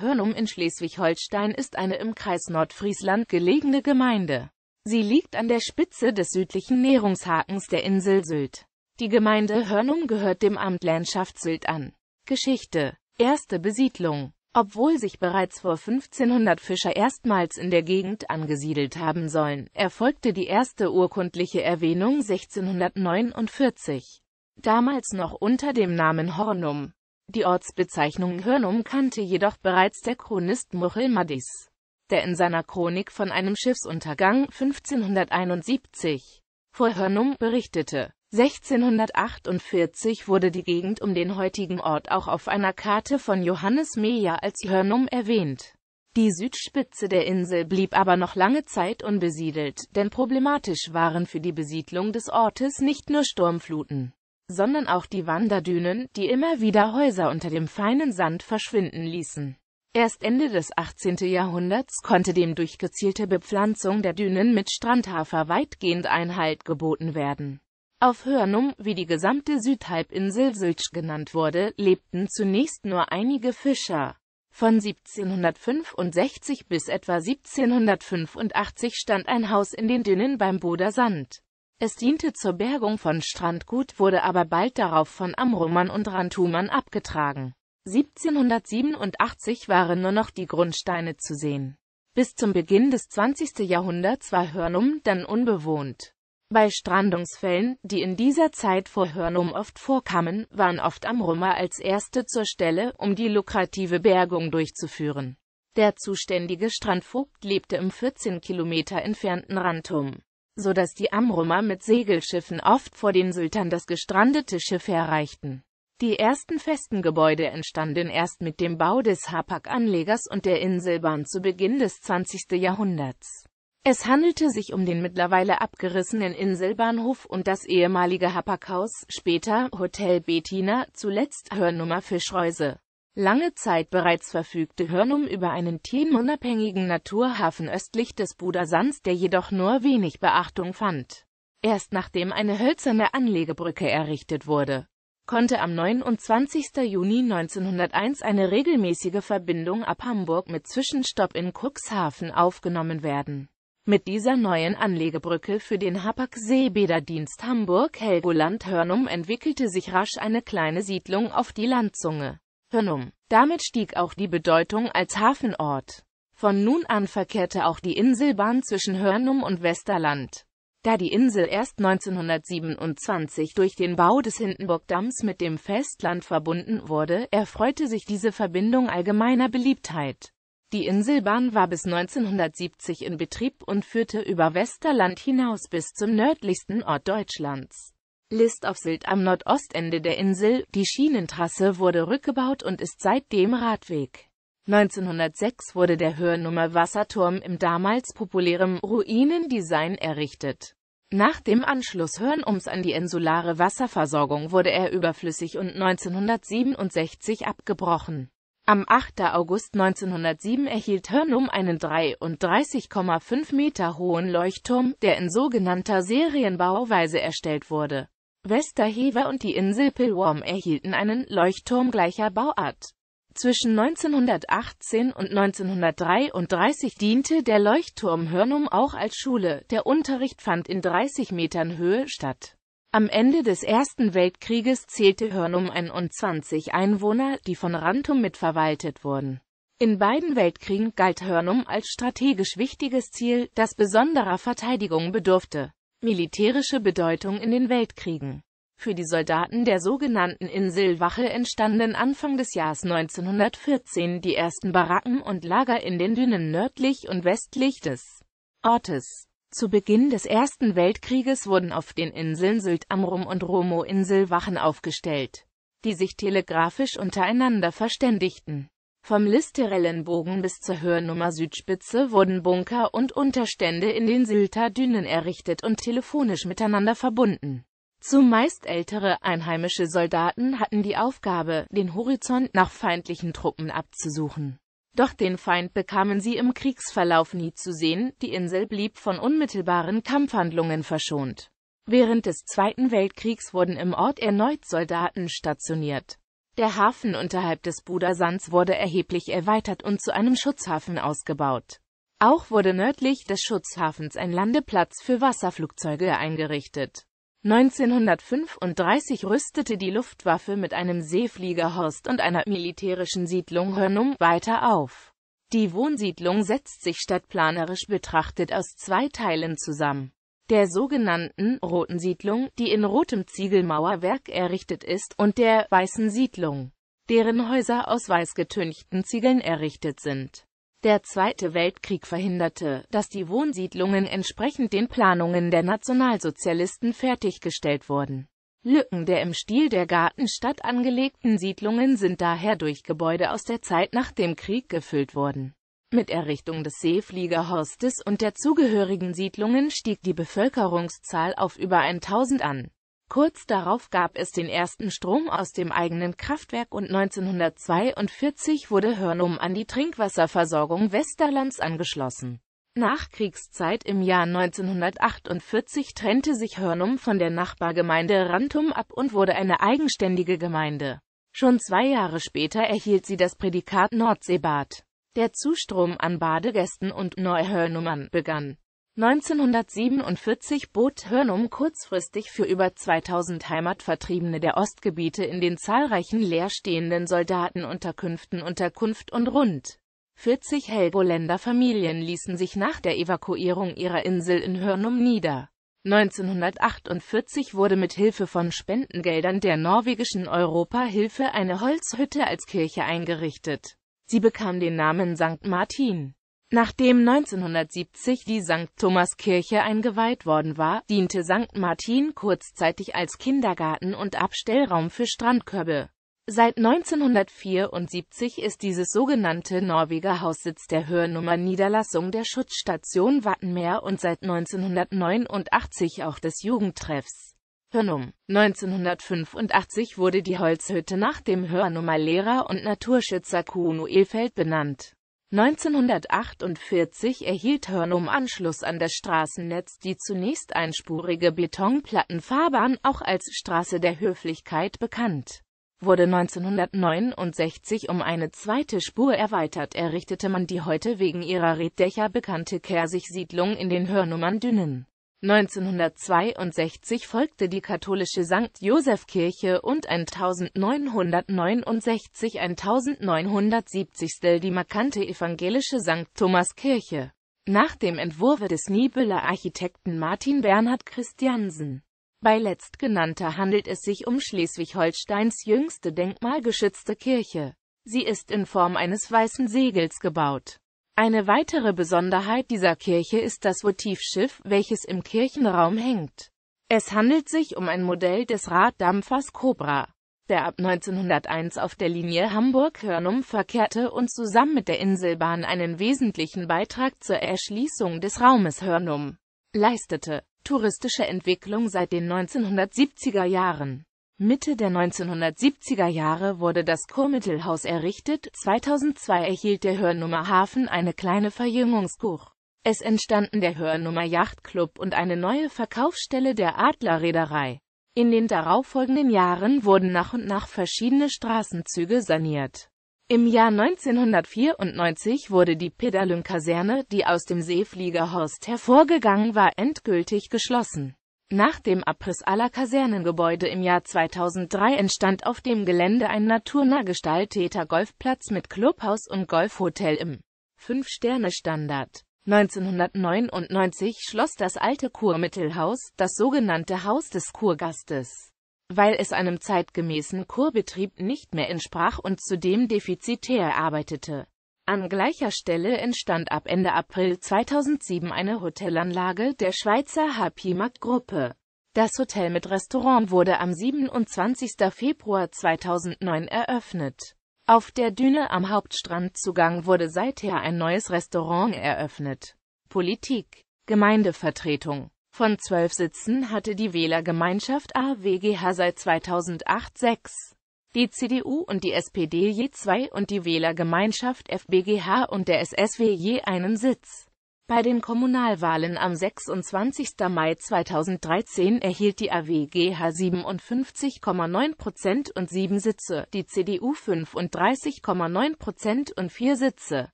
Hörnum in Schleswig-Holstein ist eine im Kreis Nordfriesland gelegene Gemeinde. Sie liegt an der Spitze des südlichen Nährungshakens der Insel Sylt. Die Gemeinde Hörnum gehört dem Amt Landschaft Sylt an. Geschichte Erste Besiedlung obwohl sich bereits vor 1500 Fischer erstmals in der Gegend angesiedelt haben sollen, erfolgte die erste urkundliche Erwähnung 1649, damals noch unter dem Namen Hornum. Die Ortsbezeichnung Hörnum kannte jedoch bereits der Chronist Muchel Madis, der in seiner Chronik von einem Schiffsuntergang 1571 vor Hörnum berichtete. 1648 wurde die Gegend um den heutigen Ort auch auf einer Karte von Johannes Meyer als Hörnum erwähnt. Die Südspitze der Insel blieb aber noch lange Zeit unbesiedelt, denn problematisch waren für die Besiedlung des Ortes nicht nur Sturmfluten sondern auch die Wanderdünen, die immer wieder Häuser unter dem feinen Sand verschwinden ließen. Erst Ende des 18. Jahrhunderts konnte dem durch gezielte Bepflanzung der Dünen mit Strandhafer weitgehend Einhalt geboten werden. Auf Hörnum, wie die gesamte Südhalbinsel Syltsch genannt wurde, lebten zunächst nur einige Fischer. Von 1765 bis etwa 1785 stand ein Haus in den Dünen beim Boder Sand. Es diente zur Bergung von Strandgut, wurde aber bald darauf von Amrummern und Rantumern abgetragen. 1787 waren nur noch die Grundsteine zu sehen. Bis zum Beginn des 20. Jahrhunderts war Hörnum dann unbewohnt. Bei Strandungsfällen, die in dieser Zeit vor Hörnum oft vorkamen, waren oft Amrummer als Erste zur Stelle, um die lukrative Bergung durchzuführen. Der zuständige Strandvogt lebte im 14 Kilometer entfernten Rantum so dass die Amrumer mit Segelschiffen oft vor den Sultan das gestrandete Schiff erreichten. Die ersten festen Gebäude entstanden erst mit dem Bau des hapak anlegers und der Inselbahn zu Beginn des 20. Jahrhunderts. Es handelte sich um den mittlerweile abgerissenen Inselbahnhof und das ehemalige Hapag-Haus, später Hotel Bettina, zuletzt Hörnummer Fischreuse. Lange Zeit bereits verfügte Hörnum über einen themenunabhängigen Naturhafen östlich des Budersands, der jedoch nur wenig Beachtung fand. Erst nachdem eine hölzerne Anlegebrücke errichtet wurde, konnte am 29. Juni 1901 eine regelmäßige Verbindung ab Hamburg mit Zwischenstopp in Cuxhaven aufgenommen werden. Mit dieser neuen Anlegebrücke für den Hapag-Seebäderdienst Hamburg-Helgoland-Hörnum entwickelte sich rasch eine kleine Siedlung auf die Landzunge. Hönum. Damit stieg auch die Bedeutung als Hafenort. Von nun an verkehrte auch die Inselbahn zwischen Hörnum und Westerland. Da die Insel erst 1927 durch den Bau des Hindenburgdamms mit dem Festland verbunden wurde, erfreute sich diese Verbindung allgemeiner Beliebtheit. Die Inselbahn war bis 1970 in Betrieb und führte über Westerland hinaus bis zum nördlichsten Ort Deutschlands. List auf Sylt am Nordostende der Insel. Die Schienentrasse wurde rückgebaut und ist seitdem Radweg. 1906 wurde der Hörnummer Wasserturm im damals populären Ruinendesign errichtet. Nach dem Anschluss Hörnums an die insulare Wasserversorgung wurde er überflüssig und 1967 abgebrochen. Am 8. August 1907 erhielt Hörnum einen 33,5 Meter hohen Leuchtturm, der in sogenannter Serienbauweise erstellt wurde. Westerhever und die Insel Pilworm erhielten einen Leuchtturm gleicher Bauart. Zwischen 1918 und 1933 diente der Leuchtturm Hörnum auch als Schule, der Unterricht fand in 30 Metern Höhe statt. Am Ende des Ersten Weltkrieges zählte Hörnum 21 Einwohner, die von Rantum mitverwaltet wurden. In beiden Weltkriegen galt Hörnum als strategisch wichtiges Ziel, das besonderer Verteidigung bedurfte. Militärische Bedeutung in den Weltkriegen Für die Soldaten der sogenannten Inselwache entstanden Anfang des Jahres 1914 die ersten Baracken und Lager in den Dünen nördlich und westlich des Ortes. Zu Beginn des Ersten Weltkrieges wurden auf den Inseln Sylt Amrum und Romo Inselwachen aufgestellt, die sich telegrafisch untereinander verständigten. Vom Listerellenbogen bis zur Hörnummer Südspitze wurden Bunker und Unterstände in den Sylter Dünen errichtet und telefonisch miteinander verbunden. Zumeist ältere einheimische Soldaten hatten die Aufgabe, den Horizont nach feindlichen Truppen abzusuchen. Doch den Feind bekamen sie im Kriegsverlauf nie zu sehen, die Insel blieb von unmittelbaren Kampfhandlungen verschont. Während des Zweiten Weltkriegs wurden im Ort erneut Soldaten stationiert. Der Hafen unterhalb des Budersands wurde erheblich erweitert und zu einem Schutzhafen ausgebaut. Auch wurde nördlich des Schutzhafens ein Landeplatz für Wasserflugzeuge eingerichtet. 1935 rüstete die Luftwaffe mit einem Seefliegerhorst und einer militärischen Siedlung Hörnum weiter auf. Die Wohnsiedlung setzt sich stadtplanerisch betrachtet aus zwei Teilen zusammen der sogenannten Roten Siedlung, die in rotem Ziegelmauerwerk errichtet ist, und der Weißen Siedlung, deren Häuser aus weiß getünchten Ziegeln errichtet sind. Der Zweite Weltkrieg verhinderte, dass die Wohnsiedlungen entsprechend den Planungen der Nationalsozialisten fertiggestellt wurden. Lücken der im Stil der Gartenstadt angelegten Siedlungen sind daher durch Gebäude aus der Zeit nach dem Krieg gefüllt worden mit Errichtung des Seefliegerhorstes und der zugehörigen Siedlungen stieg die Bevölkerungszahl auf über 1000 an. Kurz darauf gab es den ersten Strom aus dem eigenen Kraftwerk und 1942 wurde Hörnum an die Trinkwasserversorgung Westerlands angeschlossen. Nach Kriegszeit im Jahr 1948 trennte sich Hörnum von der Nachbargemeinde Rantum ab und wurde eine eigenständige Gemeinde. Schon zwei Jahre später erhielt sie das Prädikat Nordseebad. Der Zustrom an Badegästen und Neuhörnummern begann. 1947 bot Hörnum kurzfristig für über 2000 Heimatvertriebene der Ostgebiete in den zahlreichen leerstehenden Soldatenunterkünften Unterkunft und rund 40 Helgoländer Familien ließen sich nach der Evakuierung ihrer Insel in Hörnum nieder. 1948 wurde mit Hilfe von Spendengeldern der norwegischen Europahilfe eine Holzhütte als Kirche eingerichtet Sie bekam den Namen St. Martin. Nachdem 1970 die St. Thomas-Kirche eingeweiht worden war, diente St. Martin kurzzeitig als Kindergarten und Abstellraum für Strandkörbe. Seit 1974 ist dieses sogenannte Norweger Haussitz der Hörnummer Niederlassung der Schutzstation Wattenmeer und seit 1989 auch des Jugendtreffs. Hörnum. 1985 wurde die Holzhütte nach dem Hörnumer Lehrer und Naturschützer Kuno Efeld benannt. 1948 erhielt Hörnum Anschluss an das Straßennetz, die zunächst einspurige Betonplattenfahrbahn, auch als Straße der Höflichkeit bekannt wurde 1969 um eine zweite Spur erweitert, errichtete man die heute wegen ihrer Reddächer bekannte Kersichsiedlung in den Hörnummern Dünnen. 1962 folgte die katholische St. Joseph-Kirche und 1969-1970 die markante evangelische St. Thomas-Kirche. Nach dem Entwurf des Niebeler Architekten Martin Bernhard Christiansen. Bei letztgenannter handelt es sich um Schleswig-Holsteins jüngste denkmalgeschützte Kirche. Sie ist in Form eines weißen Segels gebaut. Eine weitere Besonderheit dieser Kirche ist das Votivschiff, welches im Kirchenraum hängt. Es handelt sich um ein Modell des Raddampfers Cobra, der ab 1901 auf der Linie Hamburg-Hörnum verkehrte und zusammen mit der Inselbahn einen wesentlichen Beitrag zur Erschließung des Raumes Hörnum leistete. Touristische Entwicklung seit den 1970er Jahren Mitte der 1970er Jahre wurde das Kurmittelhaus errichtet, 2002 erhielt der Hörnummer Hafen eine kleine Verjüngungskur. Es entstanden der Hörnummer Yachtclub und eine neue Verkaufsstelle der Adler Reederei. In den darauffolgenden Jahren wurden nach und nach verschiedene Straßenzüge saniert. Im Jahr 1994 wurde die Pedalum-Kaserne, die aus dem Seefliegerhorst hervorgegangen war, endgültig geschlossen. Nach dem Abriss aller Kasernengebäude im Jahr 2003 entstand auf dem Gelände ein naturnah gestalteter Golfplatz mit Clubhaus und Golfhotel im Fünf-Sterne-Standard. 1999 schloss das alte Kurmittelhaus, das sogenannte Haus des Kurgastes, weil es einem zeitgemäßen Kurbetrieb nicht mehr entsprach und zudem defizitär arbeitete. An gleicher Stelle entstand ab Ende April 2007 eine Hotelanlage der Schweizer Happy Markt Gruppe. Das Hotel mit Restaurant wurde am 27. Februar 2009 eröffnet. Auf der Düne am Hauptstrandzugang wurde seither ein neues Restaurant eröffnet. Politik, Gemeindevertretung. Von zwölf Sitzen hatte die Wählergemeinschaft AWGH seit 2008 sechs die CDU und die SPD je zwei und die Wählergemeinschaft FBGH und der SSW je einen Sitz. Bei den Kommunalwahlen am 26. Mai 2013 erhielt die AWGH 57,9 Prozent und sieben Sitze, die CDU 35,9 Prozent und vier Sitze.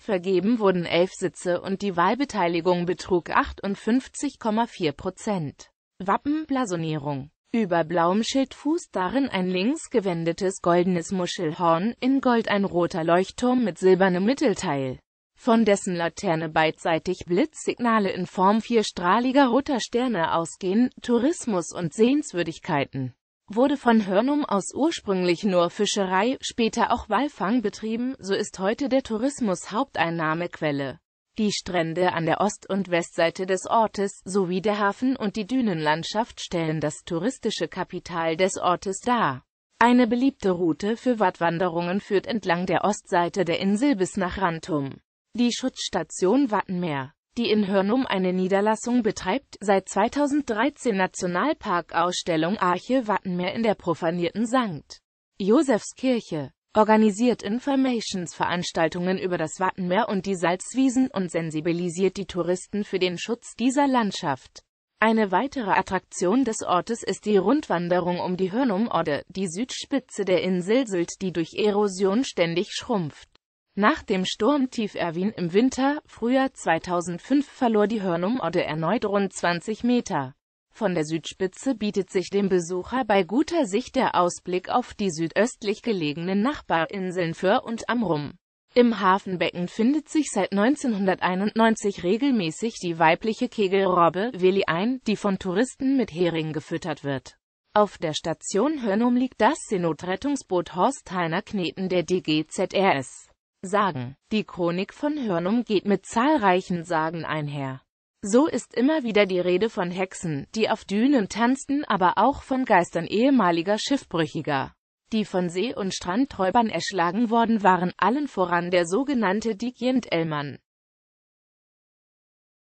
Vergeben wurden elf Sitze und die Wahlbeteiligung betrug 58,4 Prozent. Wappenblasonierung über blauem Schildfuß darin ein links gewendetes goldenes Muschelhorn, in Gold ein roter Leuchtturm mit silbernem Mittelteil, von dessen Laterne beidseitig Blitzsignale in Form vierstrahliger roter Sterne ausgehen, Tourismus und Sehenswürdigkeiten wurde von Hörnum aus ursprünglich nur Fischerei, später auch Walfang betrieben, so ist heute der Tourismus Haupteinnahmequelle. Die Strände an der Ost- und Westseite des Ortes, sowie der Hafen und die Dünenlandschaft stellen das touristische Kapital des Ortes dar. Eine beliebte Route für Wattwanderungen führt entlang der Ostseite der Insel bis nach Rantum. Die Schutzstation Wattenmeer, die in Hörnum eine Niederlassung betreibt, seit 2013 Nationalparkausstellung Arche Wattenmeer in der profanierten St. Josefskirche organisiert Informationsveranstaltungen über das Wattenmeer und die Salzwiesen und sensibilisiert die Touristen für den Schutz dieser Landschaft. Eine weitere Attraktion des Ortes ist die Rundwanderung um die Hörnum-Odde, die Südspitze der Insel Sylt, die durch Erosion ständig schrumpft. Nach dem Sturm Tief Erwin im Winter, Frühjahr 2005 verlor die Hörnum-Odde erneut rund 20 Meter. Von der Südspitze bietet sich dem Besucher bei guter Sicht der Ausblick auf die südöstlich gelegenen Nachbarinseln Föhr und Amrum. Im Hafenbecken findet sich seit 1991 regelmäßig die weibliche Kegelrobbe Weli ein, die von Touristen mit Hering gefüttert wird. Auf der Station Hörnum liegt das Seenotrettungsboot Horst Heiner Kneten der DGZRS. Sagen. Die Chronik von Hörnum geht mit zahlreichen Sagen einher. So ist immer wieder die Rede von Hexen, die auf Dünen tanzten, aber auch von Geistern ehemaliger Schiffbrüchiger, die von See- und Strandräubern erschlagen worden waren, allen voran der sogenannte Dick Jent ellmann